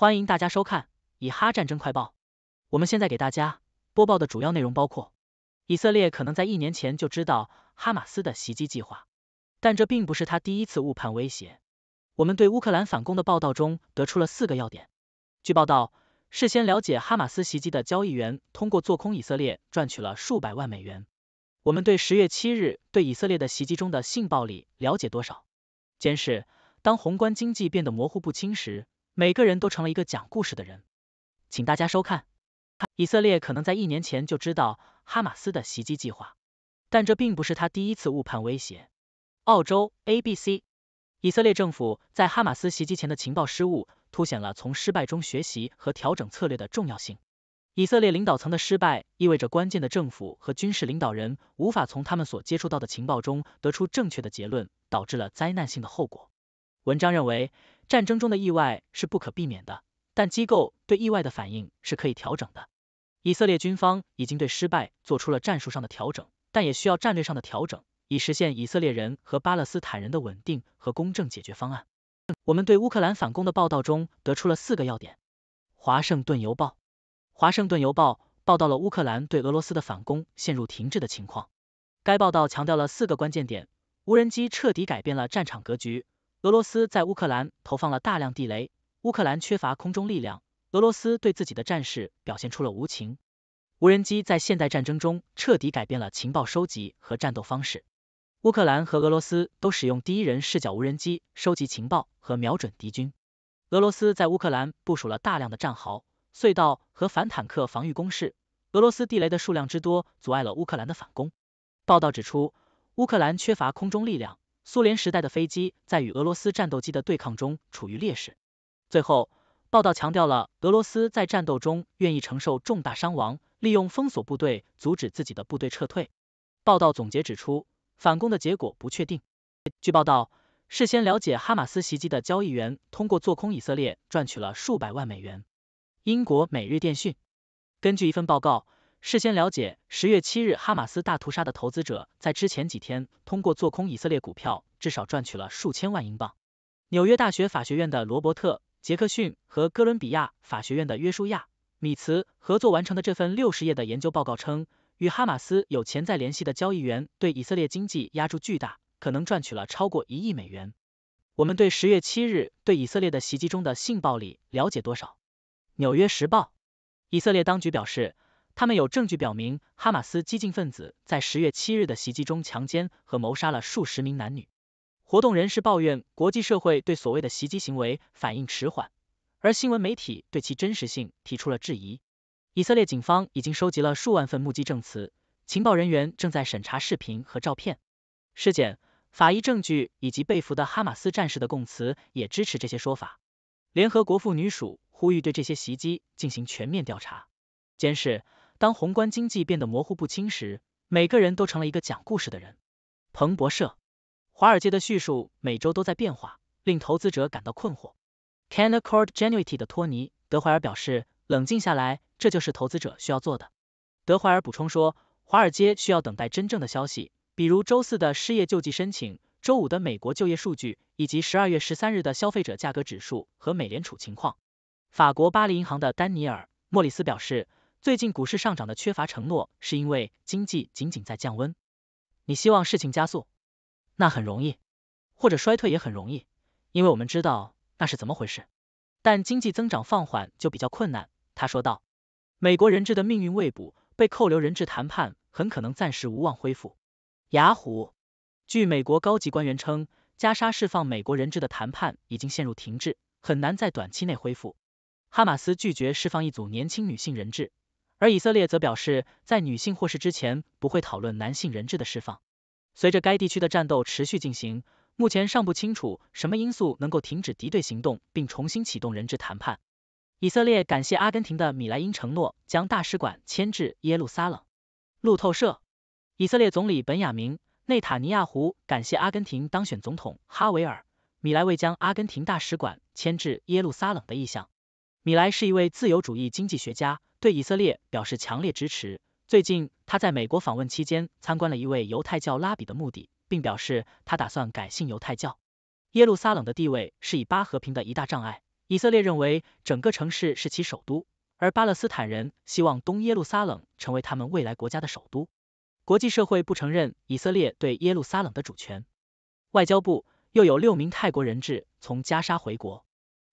欢迎大家收看《以哈战争快报》。我们现在给大家播报的主要内容包括：以色列可能在一年前就知道哈马斯的袭击计划，但这并不是他第一次误判威胁。我们对乌克兰反攻的报道中得出了四个要点。据报道，事先了解哈马斯袭击的交易员通过做空以色列赚取了数百万美元。我们对十月七日对以色列的袭击中的性暴力了解多少？监视当宏观经济变得模糊不清时。每个人都成了一个讲故事的人，请大家收看。以色列可能在一年前就知道哈马斯的袭击计划，但这并不是他第一次误判威胁。澳洲 ABC，以色列政府在哈马斯袭击前的情报失误，凸显了从失败中学习和调整策略的重要性。以色列领导层的失败意味着关键的政府和军事领导人无法从他们所接触到的情报中得出正确的结论，导致了灾难性的后果。文章认为。战争中的意外是不可避免的，但机构对意外的反应是可以调整的。以色列军方已经对失败做出了战术上的调整，但也需要战略上的调整，以实现以色列人和巴勒斯坦人的稳定和公正解决方案。我们对乌克兰反攻的报道中得出了四个要点。华盛顿邮报，华盛顿邮报报道了乌克兰对俄罗斯的反攻陷入停滞的情况。该报道强调了四个关键点：无人机彻底改变了战场格局。俄罗斯在乌克兰投放了大量地雷，乌克兰缺乏空中力量。俄罗斯对自己的战士表现出了无情。无人机在现代战争中彻底改变了情报收集和战斗方式。乌克兰和俄罗斯都使用第一人视角无人机收集情报和瞄准敌军。俄罗斯在乌克兰部署了大量的战壕、隧道和反坦克防御工事。俄罗斯地雷的数量之多，阻碍了乌克兰的反攻。报道指出，乌克兰缺乏空中力量。苏联时代的飞机在与俄罗斯战斗机的对抗中处于劣势。最后，报道强调了俄罗斯在战斗中愿意承受重大伤亡，利用封锁部队阻止自己的部队撤退。报道总结指出，反攻的结果不确定。据报道，事先了解哈马斯袭击的交易员通过做空以色列赚取了数百万美元。英国每日电讯根据一份报告。事先了解十月七日哈马斯大屠杀的投资者，在之前几天通过做空以色列股票，至少赚取了数千万英镑。纽约大学法学院的罗伯特·杰克逊和哥伦比亚法学院的约书亚·米茨合作完成的这份六十页的研究报告称，与哈马斯有潜在联系的交易员对以色列经济压住巨大，可能赚取了超过一亿美元。我们对十月七日对以色列的袭击中的性暴力了解多少？纽约时报，以色列当局表示。他们有证据表明，哈马斯激进分子在十月七日的袭击中强奸和谋杀了数十名男女。活动人士抱怨国际社会对所谓的袭击行为反应迟缓，而新闻媒体对其真实性提出了质疑。以色列警方已经收集了数万份目击证词，情报人员正在审查视频和照片、尸检、法医证据以及被俘的哈马斯战士的供词，也支持这些说法。联合国妇女署呼吁对这些袭击进行全面调查、监视。当宏观经济变得模糊不清时，每个人都成了一个讲故事的人。彭博社，华尔街的叙述每周都在变化，令投资者感到困惑。Can Accord Genuity 的托尼·德怀尔表示，冷静下来，这就是投资者需要做的。德怀尔补充说，华尔街需要等待真正的消息，比如周四的失业救济申请、周五的美国就业数据，以及十二月十三日的消费者价格指数和美联储情况。法国巴黎银行的丹尼尔·莫里斯表示。最近股市上涨的缺乏承诺，是因为经济仅仅在降温。你希望事情加速，那很容易；或者衰退也很容易，因为我们知道那是怎么回事。但经济增长放缓就比较困难，他说道。美国人质的命运未卜，被扣留人质谈判很可能暂时无望恢复。雅虎，据美国高级官员称，加沙释放美国人质的谈判已经陷入停滞，很难在短期内恢复。哈马斯拒绝释放一组年轻女性人质。而以色列则表示，在女性获释之前，不会讨论男性人质的释放。随着该地区的战斗持续进行，目前尚不清楚什么因素能够停止敌对行动并重新启动人质谈判。以色列感谢阿根廷的米莱因承诺将大使馆迁至耶路撒冷。路透社，以色列总理本雅明·内塔尼亚胡感谢阿根廷当选总统哈维尔·米莱为将阿根廷大使馆迁至耶路撒冷的意向。米莱是一位自由主义经济学家。对以色列表示强烈支持。最近，他在美国访问期间参观了一位犹太教拉比的墓地，并表示他打算改信犹太教。耶路撒冷的地位是以巴和平的一大障碍。以色列认为整个城市是其首都，而巴勒斯坦人希望东耶路撒冷成为他们未来国家的首都。国际社会不承认以色列对耶路撒冷的主权。外交部又有六名泰国人质从加沙回国。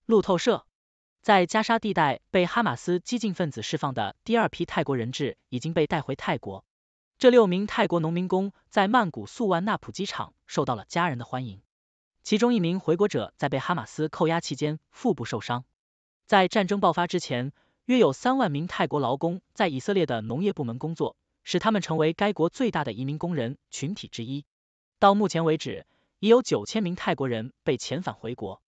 路透社。在加沙地带被哈马斯激进分子释放的第二批泰国人质已经被带回泰国。这六名泰国农民工在曼谷素万纳普机场受到了家人的欢迎。其中一名回国者在被哈马斯扣押期间腹部受伤。在战争爆发之前，约有三万名泰国劳工在以色列的农业部门工作，使他们成为该国最大的移民工人群体之一。到目前为止，已有九千名泰国人被遣返回国。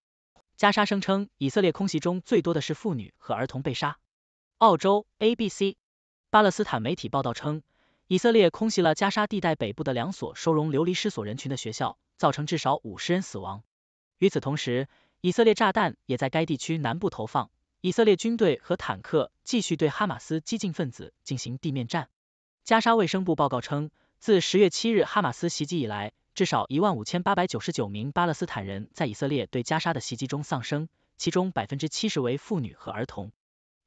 加沙声称，以色列空袭中最多的是妇女和儿童被杀。澳洲 ABC 巴勒斯坦媒体报道称，以色列空袭了加沙地带北部的两所收容流离失所人群的学校，造成至少五十人死亡。与此同时，以色列炸弹也在该地区南部投放。以色列军队和坦克继续对哈马斯激进分子进行地面战。加沙卫生部报告称，自十月七日哈马斯袭击以来。至少一万五千八百九十九名巴勒斯坦人在以色列对加沙的袭击中丧生，其中百分之七十为妇女和儿童。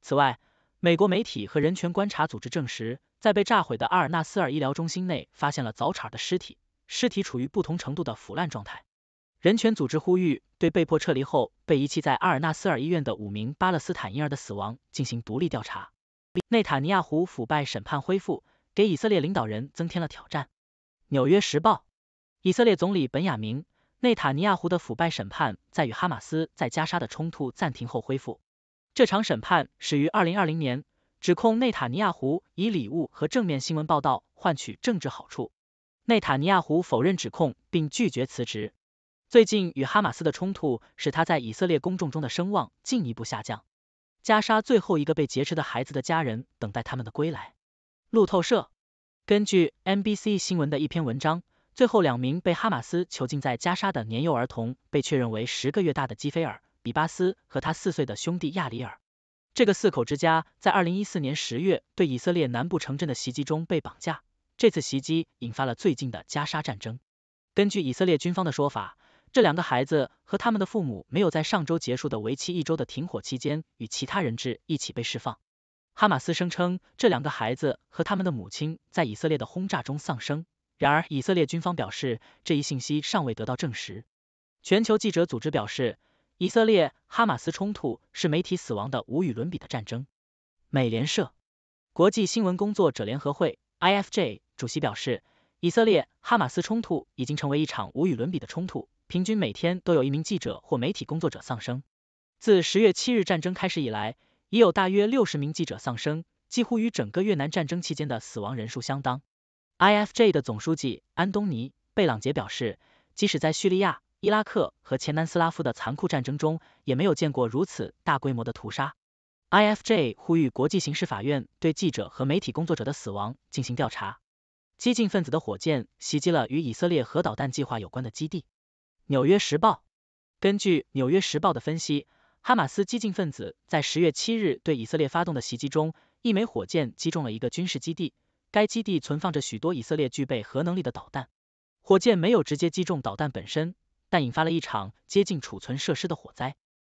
此外，美国媒体和人权观察组织证实，在被炸毁的阿尔纳斯尔医疗中心内发现了早产的尸体，尸体处于不同程度的腐烂状态。人权组织呼吁对被迫撤离后被遗弃在阿尔纳斯尔医院的五名巴勒斯坦婴儿的死亡进行独立调查。内塔尼亚胡腐败审判恢复，给以色列领导人增添了挑战。纽约时报。以色列总理本雅明·内塔尼亚胡的腐败审判在与哈马斯在加沙的冲突暂停后恢复。这场审判始于二零二零年，指控内塔尼亚胡以礼物和正面新闻报道换取政治好处。内塔尼亚胡否认指控并拒绝辞职。最近与哈马斯的冲突使他在以色列公众中的声望进一步下降。加沙最后一个被劫持的孩子的家人等待他们的归来。路透社根据 NBC 新闻的一篇文章。最后两名被哈马斯囚禁在加沙的年幼儿童被确认为十个月大的基菲尔·比巴斯和他四岁的兄弟亚里尔。这个四口之家在二零一四年十月对以色列南部城镇的袭击中被绑架。这次袭击引发了最近的加沙战争。根据以色列军方的说法，这两个孩子和他们的父母没有在上周结束的为期一周的停火期间与其他人质一起被释放。哈马斯声称，这两个孩子和他们的母亲在以色列的轰炸中丧生。然而，以色列军方表示这一信息尚未得到证实。全球记者组织表示，以色列哈马斯冲突是媒体死亡的无与伦比的战争。美联社、国际新闻工作者联合会 （IFJ） 主席表示，以色列哈马斯冲突已经成为一场无与伦比的冲突，平均每天都有一名记者或媒体工作者丧生。自十月七日战争开始以来，已有大约六十名记者丧生，几乎与整个越南战争期间的死亡人数相当。I F J 的总书记安东尼·贝朗杰表示，即使在叙利亚、伊拉克和前南斯拉夫的残酷战争中，也没有见过如此大规模的屠杀。I F J 呼吁国际刑事法院对记者和媒体工作者的死亡进行调查。激进分子的火箭袭击了与以色列核导弹计划有关的基地。《纽约时报》根据《纽约时报》的分析，哈马斯激进分子在十月七日对以色列发动的袭击中，一枚火箭击中了一个军事基地。该基地存放着许多以色列具备核能力的导弹、火箭，没有直接击中导弹本身，但引发了一场接近储存设施的火灾。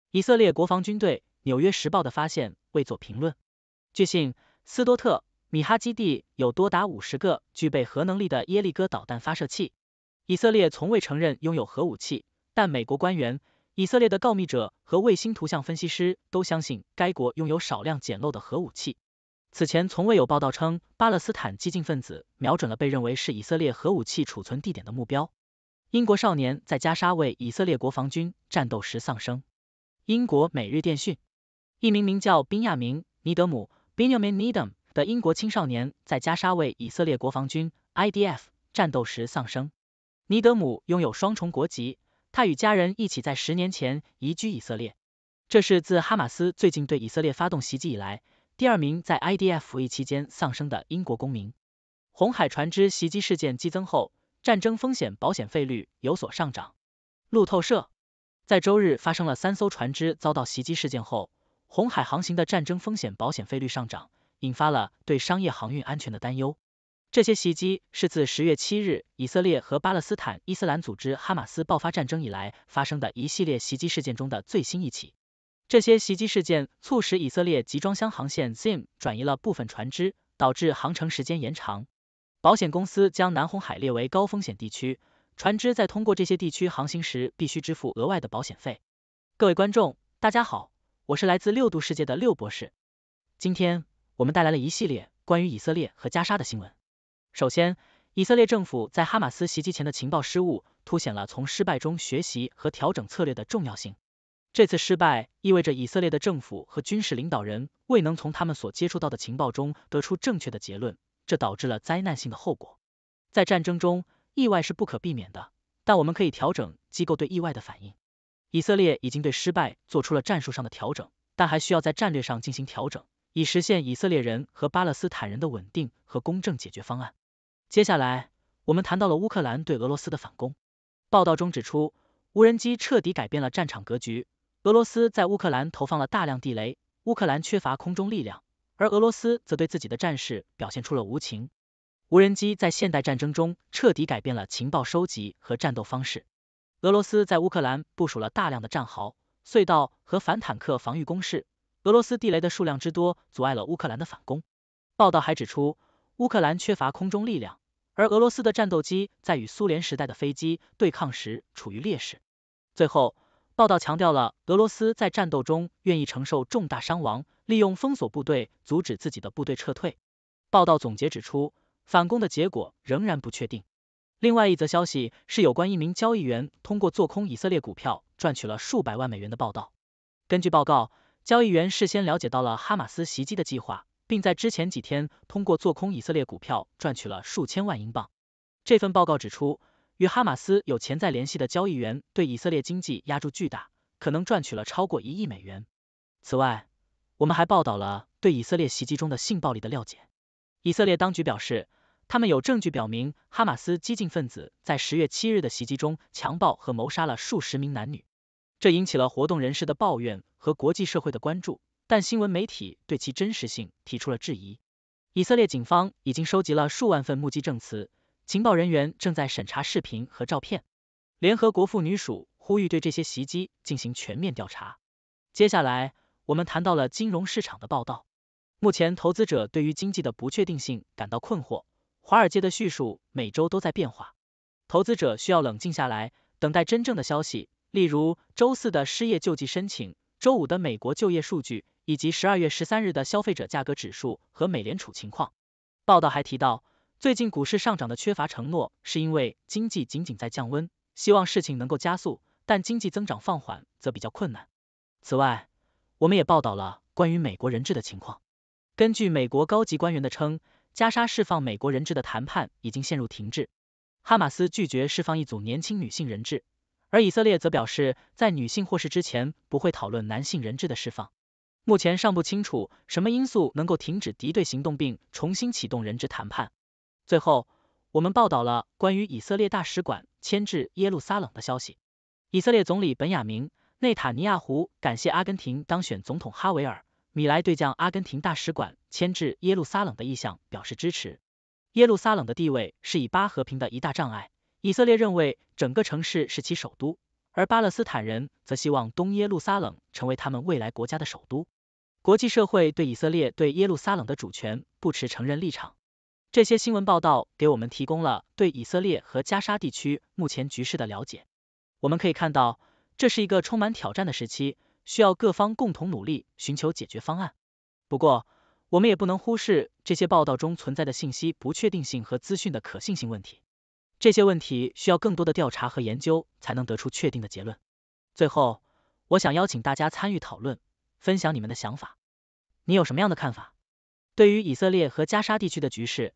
以色列国防军队、纽约时报的发现未做评论。据信，斯多特米哈基地有多达五十个具备核能力的耶利哥导弹发射器。以色列从未承认拥有核武器，但美国官员、以色列的告密者和卫星图像分析师都相信该国拥有少量简陋的核武器。此前从未有报道称巴勒斯坦激进分子瞄准了被认为是以色列核武器储存地点的目标。英国少年在加沙为以色列国防军战斗时丧生。英国每日电讯，一名名叫宾亚明·尼德姆 b e n j a m i n n e e d a m 的英国青少年在加沙为以色列国防军 （IDF） 战斗时丧生。尼德姆拥有双重国籍，他与家人一起在十年前移居以色列。这是自哈马斯最近对以色列发动袭击以来。第二名在 IDF 服役期间丧生的英国公民。红海船只袭击事件激增后，战争风险保险费率有所上涨。路透社在周日发生了三艘船只遭到袭击事件后，红海航行的战争风险保险费率上涨，引发了对商业航运安全的担忧。这些袭击是自十月七日以色列和巴勒斯坦伊斯兰组织哈马斯爆发战争以来发生的一系列袭击事件中的最新一起。这些袭击事件促使以色列集装箱航线 Zim 转移了部分船只，导致航程时间延长。保险公司将南红海列为高风险地区，船只在通过这些地区航行时必须支付额外的保险费。各位观众，大家好，我是来自六度世界的六博士。今天我们带来了一系列关于以色列和加沙的新闻。首先，以色列政府在哈马斯袭击前的情报失误，凸显了从失败中学习和调整策略的重要性。这次失败意味着以色列的政府和军事领导人未能从他们所接触到的情报中得出正确的结论，这导致了灾难性的后果。在战争中，意外是不可避免的，但我们可以调整机构对意外的反应。以色列已经对失败做出了战术上的调整，但还需要在战略上进行调整，以实现以色列人和巴勒斯坦人的稳定和公正解决方案。接下来，我们谈到了乌克兰对俄罗斯的反攻。报道中指出，无人机彻底改变了战场格局。俄罗斯在乌克兰投放了大量地雷，乌克兰缺乏空中力量，而俄罗斯则对自己的战士表现出了无情。无人机在现代战争中彻底改变了情报收集和战斗方式。俄罗斯在乌克兰部署了大量的战壕、隧道和反坦克防御工事。俄罗斯地雷的数量之多，阻碍了乌克兰的反攻。报道还指出，乌克兰缺乏空中力量，而俄罗斯的战斗机在与苏联时代的飞机对抗时处于劣势。最后。报道强调了俄罗斯在战斗中愿意承受重大伤亡，利用封锁部队阻止自己的部队撤退。报道总结指出，反攻的结果仍然不确定。另外一则消息是有关一名交易员通过做空以色列股票赚取了数百万美元的报道。根据报告，交易员事先了解到了哈马斯袭击的计划，并在之前几天通过做空以色列股票赚取了数千万英镑。这份报告指出。与哈马斯有潜在联系的交易员对以色列经济压住巨大，可能赚取了超过一亿美元。此外，我们还报道了对以色列袭击中的性暴力的了解。以色列当局表示，他们有证据表明哈马斯激进分子在十月七日的袭击中强暴和谋杀了数十名男女，这引起了活动人士的抱怨和国际社会的关注，但新闻媒体对其真实性提出了质疑。以色列警方已经收集了数万份目击证词。情报人员正在审查视频和照片。联合国妇女署呼吁对这些袭击进行全面调查。接下来，我们谈到了金融市场的报道。目前，投资者对于经济的不确定性感到困惑。华尔街的叙述每周都在变化。投资者需要冷静下来，等待真正的消息，例如周四的失业救济申请、周五的美国就业数据以及十二月十三日的消费者价格指数和美联储情况。报道还提到。最近股市上涨的缺乏承诺，是因为经济仅仅在降温。希望事情能够加速，但经济增长放缓则比较困难。此外，我们也报道了关于美国人质的情况。根据美国高级官员的称，加沙释放美国人质的谈判已经陷入停滞。哈马斯拒绝释放一组年轻女性人质，而以色列则表示，在女性获释之前不会讨论男性人质的释放。目前尚不清楚什么因素能够停止敌对行动并重新启动人质谈判。最后，我们报道了关于以色列大使馆迁至耶路撒冷的消息。以色列总理本雅明·内塔尼亚胡感谢阿根廷当选总统哈维尔·米莱对将阿根廷大使馆迁至耶路撒冷的意向表示支持。耶路撒冷的地位是以巴和平的一大障碍。以色列认为整个城市是其首都，而巴勒斯坦人则希望东耶路撒冷成为他们未来国家的首都。国际社会对以色列对耶路撒冷的主权不持承认立场。这些新闻报道给我们提供了对以色列和加沙地区目前局势的了解。我们可以看到，这是一个充满挑战的时期，需要各方共同努力寻求解决方案。不过，我们也不能忽视这些报道中存在的信息不确定性和资讯的可信性问题。这些问题需要更多的调查和研究才能得出确定的结论。最后，我想邀请大家参与讨论，分享你们的想法。你有什么样的看法？对于以色列和加沙地区的局势？